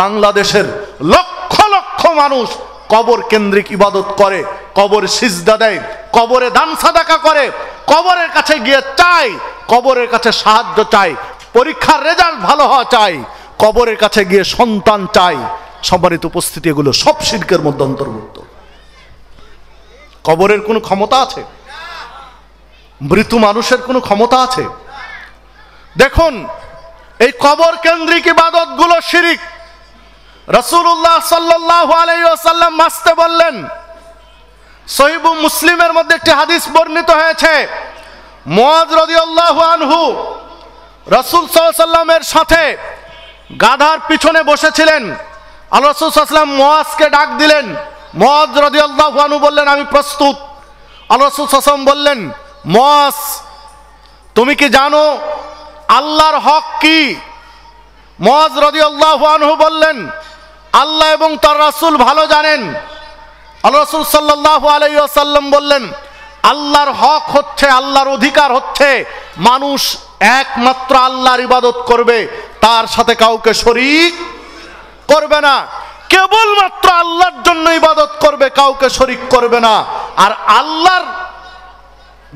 বাংলাদেশের লক্ষ লক্ষ মানুষ কবর কেন্দ্রিক ইবাদত করে কবর সিজদা দেয় কবরে দান সাদাকা করে কবরের কাছে গিয়ে চাই কবরের কাছে সাহায্য চাই পরীক্ষার রেজাল্ট ভালো হওয়া চাই কবরের কাছে গিয়ে সন্তান চাই সম্মানিত উপস্থিতি এগুলো সব শিল্পের মধ্যে অন্তর্ভুক্ত কবরের কোনো ক্ষমতা আছে মৃত মানুষের কোনো ক্ষমতা আছে দেখুন এই কবর কেন্দ্রিক ইবাদতগুলো শিরিক রসুল্লাহ সাল্লাহ আলাইসাল্লাম মাসতে বললেন সহিবু মুসলিমের মধ্যে একটি হাদিস বর্ণিত হয়েছে মোয়াজ রদিউল্লাহ আনহু রসুল সাল্লামের সাথে গাধার পিছনে বসেছিলেন আল রসুল সাল্লাম মোয়াজকে ডাক দিলেন মোয়াজ রদিউল্লাহ আনহু বললেন আমি প্রস্তুত আল রসুল সাল্লাম বললেন মোয়াজ তুমি কি জানো আল্লাহর হক কি মোয়াজ রদিউল্লাহ আনহু বললেন আল্লাহ এবং তার রাসুল ভালো জানেন আল্লাহ রসুল সাল্লাহ আলাইসাল্লাম বললেন আল্লাহর হক হচ্ছে আল্লাহর অধিকার হচ্ছে মানুষ একমাত্র আল্লাহর ইবাদত করবে তার সাথে কাউকে শরিক করবে না কেবলমাত্র আল্লাহর জন্য ইবাদত করবে কাউকে শরিক করবে না আর আল্লাহর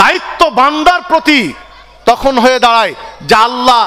দায়িত্ব বান্দার প্রতি তখন হয়ে দাঁড়ায় যে আল্লাহ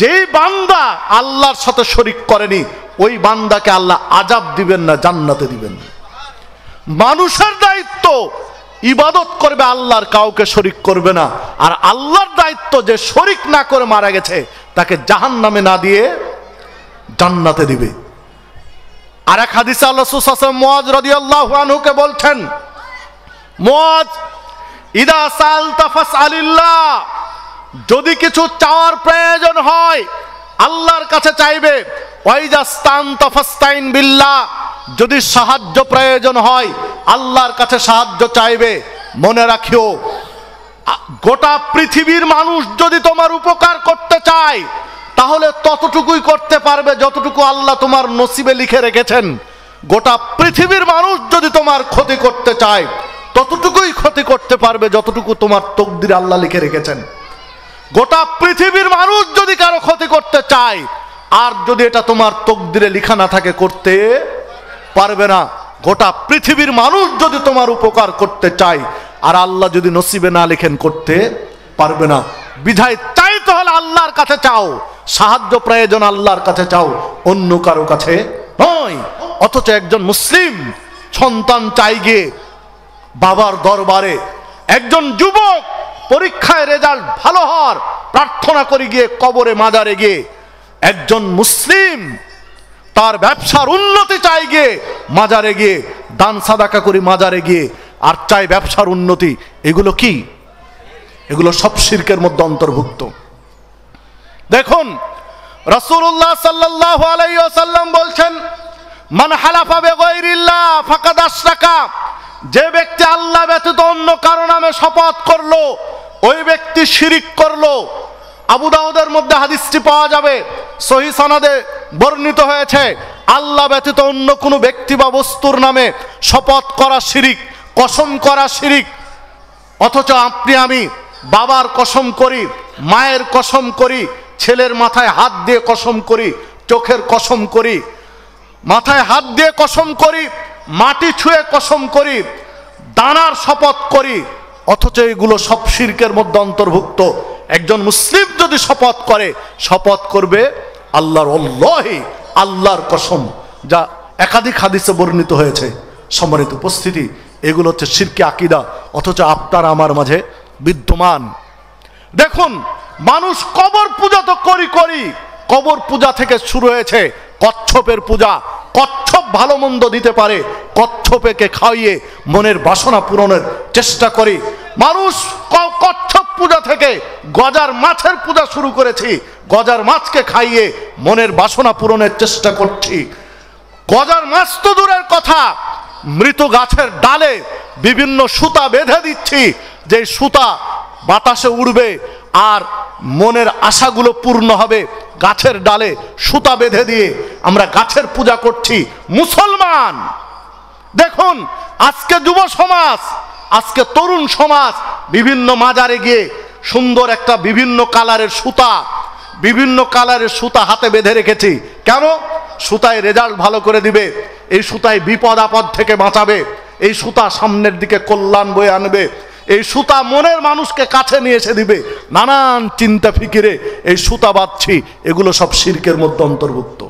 যেই বান্দা আল্লাহর সাথে শরিক করেনি ওই বান্দাকে আল্লাহ আজাব দিবেন না জান্নাতে দিবেন মানুষের দায়িত্ব ইবাদত করবে আল্লাহর কাউকে শরিক করবে না আর আল্লাহর দায়িত্ব যে শরিক না করে মারা গেছে তাকে জাহান নামে না দিয়ে জান্নাতে দিবে আর এক হাদিসা আল্লাহ সুসাসম মোয়াজ রদিয়াল্লাহ আনহুকে বলছেন মোয়াজ ইদা সাল তাফাস আলিল্লাহ যদি কিছু চাওয়ার প্রয়োজন হয় আল্লাহর কাছে চাইবে ওয়াইজাস্তান তফাস্তাইন যদি সাহায্য প্রয়োজন হয় আল্লাহর কাছে সাহায্য চাইবে মনে রাখিও গোটা পৃথিবীর মানুষ যদি তোমার উপকার করতে চায় তাহলে ততটুকুই করতে পারবে যতটুকু আল্লাহ তোমার নসিবে লিখে রেখেছেন গোটা পৃথিবীর মানুষ যদি তোমার ক্ষতি করতে চায় ততটুকুই ক্ষতি করতে পারবে যতটুকু তোমার তকদির আল্লাহ লিখে রেখেছেন গোটা পৃথিবীর মানুষ যদি কারো ক্ষতি করতে চায় আর যদি এটা তোমার তকদিরে লিখা না থাকে করতে পারবে না গোটা পৃথিবীর মানুষ যদি তোমার উপকার করতে চায় আর আল্লাহ যদি নসিবে না লিখেন করতে পারবে না বিধায় চাই তাহলে আল্লাহর কাছে চাও সাহায্য প্রয়োজন আল্লাহর কাছে চাও অন্য কারো কাছে নয় অথচ একজন মুসলিম সন্তান চাই গিয়ে বাবার দরবারে একজন যুবক পরীক্ষায় রেজাল্ট ভালো হওয়ার প্রার্থনা করে গিয়ে কবরে মাজারে গিয়ে একজন মুসলিম তার ব্যবসার উন্নতি চাই গিয়ে মাজারে গিয়ে দান সাদাকা করি মাজারে গিয়ে আর চাই ব্যবসার উন্নতি এগুলো কি এগুলো সব শির্কের মধ্যে অন্তর্ভুক্ত দেখুন রসুল্লাহ সাল্লাহ আলাইসাল্লাম বলছেন মান হালাফা ফাঁকা দাস যে ব্যক্তি আল্লাহ ব্যতীত অন্য কারো নামে শপথ করলো ওই ব্যক্তি শিরিক করলো দাউদের মধ্যে হাদিসটি পাওয়া যাবে সহি সনাদে বর্ণিত হয়েছে আল্লাহ ব্যতীত অন্য কোনো ব্যক্তি বা বস্তুর নামে শপথ করা শিরিক কসম করা শিরিক অথচ আপনি আমি বাবার কসম করি মায়ের কসম করি ছেলের মাথায় হাত দিয়ে কসম করি চোখের কসম করি মাথায় হাত দিয়ে কসম করি মাটি ছুঁয়ে কসম করি দানার শপথ করি অথচ এগুলো সব শির্কের মধ্যে অন্তর্ভুক্ত একজন মুসলিম যদি শপথ করে শপথ করবে আল্লাহর অল্লাহি আল্লাহর কসম যা একাধিক হাদিসে বর্ণিত হয়েছে সম্মানিত উপস্থিতি এগুলো হচ্ছে শিরকে আকিদা অথচ আপনার আমার মাঝে বিদ্যমান দেখুন মানুষ কবর পূজা তো করি করি কবর পূজা থেকে শুরু হয়েছে কচ্ছপের পূজা কচ্ছপ ভালো মন্দ দিতে পারে কচ্ছপেকে খাইয়ে মনের বাসনা পূরণের চেষ্টা করি মানুষ কচ্ছপ পূজা থেকে গজার মাছের পূজা শুরু করেছি গজার মাছকে খাইয়ে মনের বাসনা পূরণের চেষ্টা করছি গজার মাছ তো দূরের কথা মৃত গাছের ডালে বিভিন্ন সুতা বেঁধে দিচ্ছি যে সুতা বাতাসে উড়বে আর মনের আশাগুলো পূর্ণ হবে গাছের ডালে সুতা বেঁধে দিয়ে আমরা গাছের পূজা করছি মুসলমান দেখুন আজকে যুব সমাজ আজকে তরুণ সমাজ বিভিন্ন মাজারে গিয়ে সুন্দর একটা বিভিন্ন কালারের সুতা বিভিন্ন কালারের সুতা হাতে বেঁধে রেখেছি কেন সুতায় রেজাল্ট ভালো করে দিবে এই সুতায় বিপদ আপদ থেকে বাঁচাবে এই সুতা সামনের দিকে কল্যাণ বয়ে আনবে এই সুতা মনের মানুষকে কাছে নিয়ে এসে দিবে নানান চিন্তা ফিকিরে এই সুতা বাঁধছি এগুলো সব শির্কের মধ্যে অন্তর্ভুক্ত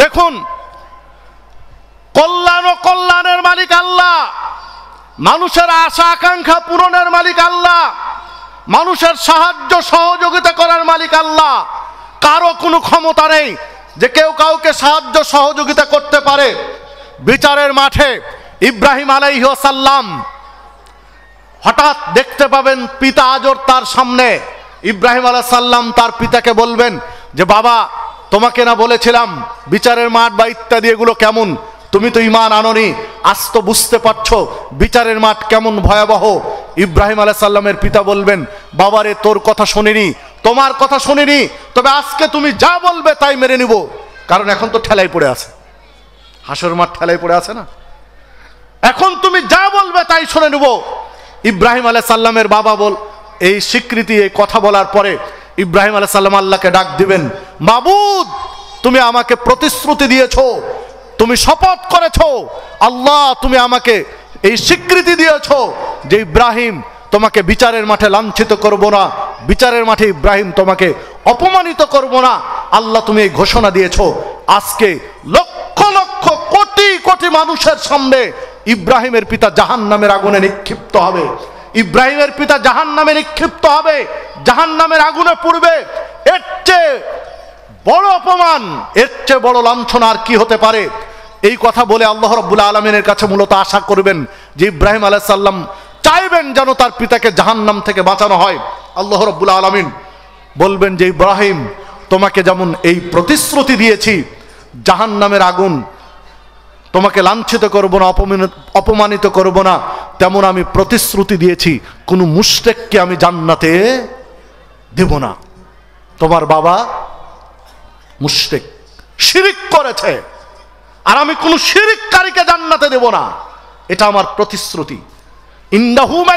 দেখুন কল্যাণ ও কল্যাণের মালিক আল্লাহ মানুষের আশা আকাঙ্ক্ষা পূরণের মালিক আল্লাহ মানুষের সাহায্য সহযোগিতা করার মালিক আল্লাহ কারো কোনো ক্ষমতা নেই যে কেউ কাউকে সাহায্য সহযোগিতা করতে পারে বিচারের মাঠে ইব্রাহিম আলাইহ সাল্লাম হঠাৎ দেখতে পাবেন পিতা আজর তার সামনে ইব্রাহিম আলাহ সাল্লাম তার পিতাকে বলবেন যে বাবা তোমাকে না বলেছিলাম বিচারের মাঠ বা ইত্যাদি এগুলো কেমন তুমি তো ইমান আননি আজ তো বুঝতে পারছো বিচারের মাঠ কেমন ভয়াবহ ইব্রাহিম আলাহ সাল্লামের পিতা বলবেন বাবারে তোর কথা শুনিনি তোমার কথা শুনিনি তবে আজকে তুমি যা বলবে তাই মেনে নিব কারণ এখন তো ঠেলাই পড়ে আছে হাসর মাঠ ঠেলাই পড়ে আছে না এখন তুমি যা বলবে তাই শুনে নেবো ইব্রাহিম আলাহ সাল্লামের বাবা বল এই স্বীকৃতি এই কথা বলার পরে ইব্রাহিম আলাহ সাল্লাম আল্লাহকে ডাক দিবেন মাবুদ তুমি আমাকে প্রতিশ্রুতি দিয়েছ তুমি শপথ করেছ আল্লাহ তুমি আমাকে এই স্বীকৃতি দিয়েছ যে ইব্রাহিম তোমাকে বিচারের মাঠে লাঞ্ছিত করব না বিচারের মাঠে ইব্রাহিম তোমাকে অপমানিত করব না আল্লাহ তুমি এই ঘোষণা দিয়েছ আজকে লক্ষ লক্ষ কোটি কোটি মানুষের সামনে ইব্রাহিমের পিতা জাহান নামের আগুনে নিক্ষিপ্ত হবে ইব্রাহিমের পিতা জাহান নামে নিক্ষিপ্ত হবে জাহান নামের আগুনে পড়বে এর চেয়ে বড় অপমান এর চেয়ে বড় লাঞ্ছনা আর কি হতে পারে এই কথা বলে আল্লাহ রব্বুল্লা আলমিনের কাছে মূলত আশা করবেন যে ইব্রাহিম আলাইসাল্লাম চাইবেন যেন তার পিতাকে জাহান নাম থেকে বাঁচানো হয় আল্লাহ রব্বুল্লা আলমিন বলবেন যে ইব্রাহিম তোমাকে যেমন এই প্রতিশ্রুতি দিয়েছি জাহান নামের আগুন তোমাকে লাঞ্ছিত করব না অপমানিত করব না তেমন আমি প্রতিশ্রুতি দিয়েছি কোনো মুস্টেককে আমি জান্নাতে দেব না তোমার বাবা মুস্টেক শিরিক করেছে আর আমি কোনো শিরিককারীকে জান্নাতে দেব না এটা আমার প্রতিশ্রুতি ইন্দাহুমা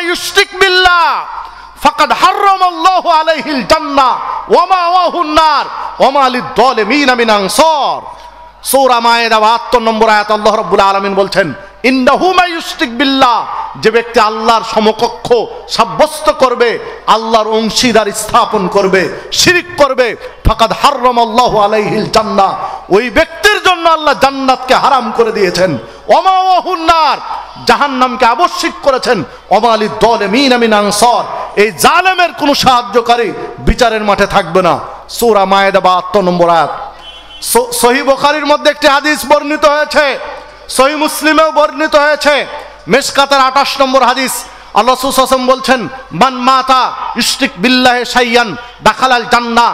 আল্লাহ সৌরা মায়েদা বাহাত্তর নম্বর আয়াত আল্লাহ রব্বুল আলমিন বলছেন বিল্লাহ যে ব্যক্তি আল্লাহর সমকক্ষ সাব্যস্ত করবে আল্লাহর অংশীদার স্থাপন করবে শিরিক করবে ফাকাদ হাররম আল্লাহ আলাইহিল জান্না ওই ব্যক্তির জন্য আল্লাহ জান্নাতকে হারাম করে দিয়েছেন অমাওয়াহুন্নার জাহান্নামকে আবশ্যিক করেছেন অমালি দল মিন আমিন আনসর এই জালেমের কোনো সাহায্যকারী বিচারের মাঠে থাকবে না সূরা মায়েদা বাহাত্তর নম্বর আয়াত সহি বখারির মধ্যে একটি হাদিস বর্ণিত হয়েছে সহি মুসলিমেও বর্ণিত হয়েছে মেশকাতের আঠাশ নম্বর হাদিস আল্লাহ সুসম বলছেন মান মাতা ইস্টিক বিল্লাহে সাইয়ান দাখালাল জান্না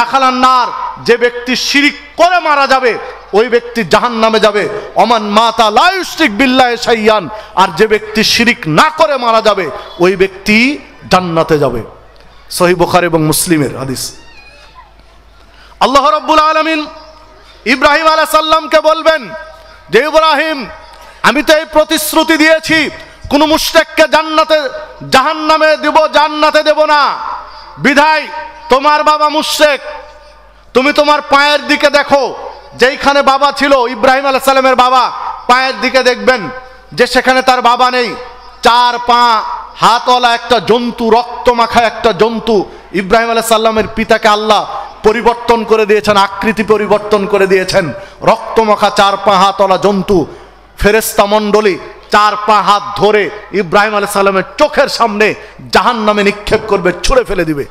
দাখালান্নার যে ব্যক্তি শিরিক করে মারা যাবে ওই ব্যক্তি জাহান নামে যাবে অমান মাতা লাইস্টিক বিল্লাহে সাইয়ান আর যে ব্যক্তি শিরিক না করে মারা যাবে ওই ব্যক্তি জান্নাতে যাবে সহি বুখার এবং মুসলিমের হাদিস আল্লাহ রব্বুল আলমিন ইব্রাহিম আলাহ সাল্লামকে বলবেন যে ইব্রাহিম আমি তো এই প্রতিশ্রুতি দিয়েছি কোনো মুশরেককে জান্নাতে জাহান নামে দেব জান্নাতে দেব না বিধায় তোমার বাবা মুশরেক তুমি তোমার পায়ের দিকে দেখো যেইখানে বাবা ছিল ইব্রাহিম আলাহ সাল্লামের বাবা পায়ের দিকে দেখবেন যে সেখানে তার বাবা নেই চার পা হাতওয়ালা একটা জন্তু রক্ত মাখা একটা জন্তু ইব্রাহিম আলাহ সাল্লামের পিতাকে আল্লাহ পরিবর্তন করে দিয়েছেন আকৃতি পরিবর্তন করে দিয়েছেন রক্তমাখা চার পা হাতলা জন্তু ফেরেস্তা মণ্ডলী চার পা হাত ধরে ইব্রাহিম আলি সাল্লামের চোখের সামনে জাহান নামে নিক্ষেপ করবে ছুঁড়ে ফেলে দিবে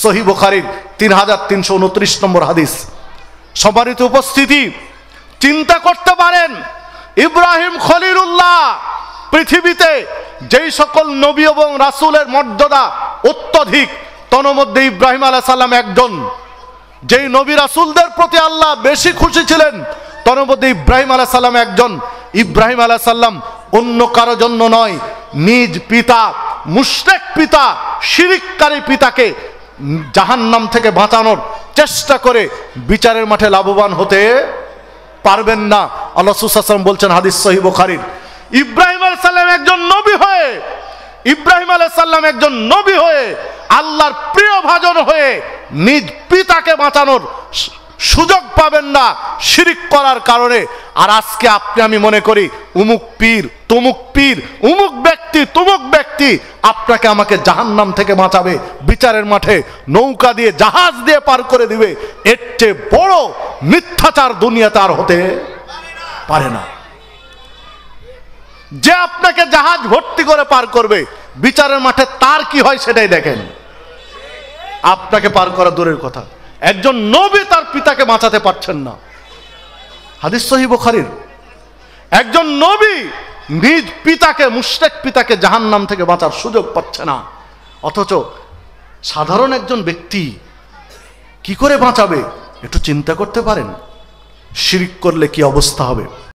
সহি বোখারির তিন হাজার তিনশো উনত্রিশ নম্বর হাদিস সম্মানিত উপস্থিতি চিন্তা করতে পারেন ইব্রাহিম খলিরুল্লাহ পৃথিবীতে যেই সকল নবী এবং রাসুলের মর্যাদা অত্যধিক তনমধ্যে ইব্রাহিম আলাহ সাল্লাম একজন যেই নবী রাসুলদের প্রতি আল্লাহ বেশি খুশি ছিলেন তার ইব্রাহিম আলাহ সাল্লাম একজন ইব্রাহিম আলাহ সাল্লাম অন্য কারো জন্য নয় নিজ পিতা মুশরেক পিতা শিরিককারী পিতাকে জাহান্নাম থেকে বাঁচানোর চেষ্টা করে বিচারের মাঠে লাভবান হতে পারবেন না আল্লাহ সুসাসম বলছেন হাদিস সহিব খারির ইব্রাহিম আলাহ সাল্লাম একজন নবী হয়ে ইব্রাহিম আলাহ সাল্লাম একজন নবী হয়ে আল্লাহর প্রিয় ভাজন হয়ে নিজ পিতাকে বাঁচানোর সুযোগ পাবেন না শিরিক করার কারণে আর আজকে আপনি আমি মনে করি উমুক পীর তমুক পীর উমুক ব্যক্তি তমুক ব্যক্তি আপনাকে আমাকে জাহান্নাম থেকে বাঁচাবে বিচারের মাঠে নৌকা দিয়ে জাহাজ দিয়ে পার করে দিবে এর চেয়ে বড় মিথ্যাচার দুনিয়াতে আর হতে পারে না যে আপনাকে জাহাজ ভর্তি করে পার করবে বিচারের মাঠে তার কি হয় সেটাই দেখেন আপনাকে পার করা দূরের কথা একজন নবী তার পিতাকে বাঁচাতে পারছেন না হাদিস সহি বোখারির একজন নবী নিজ পিতাকে মুশরেক পিতাকে জাহান নাম থেকে বাঁচার সুযোগ পাচ্ছে না অথচ সাধারণ একজন ব্যক্তি কি করে বাঁচাবে একটু চিন্তা করতে পারেন শিরিক করলে কি অবস্থা হবে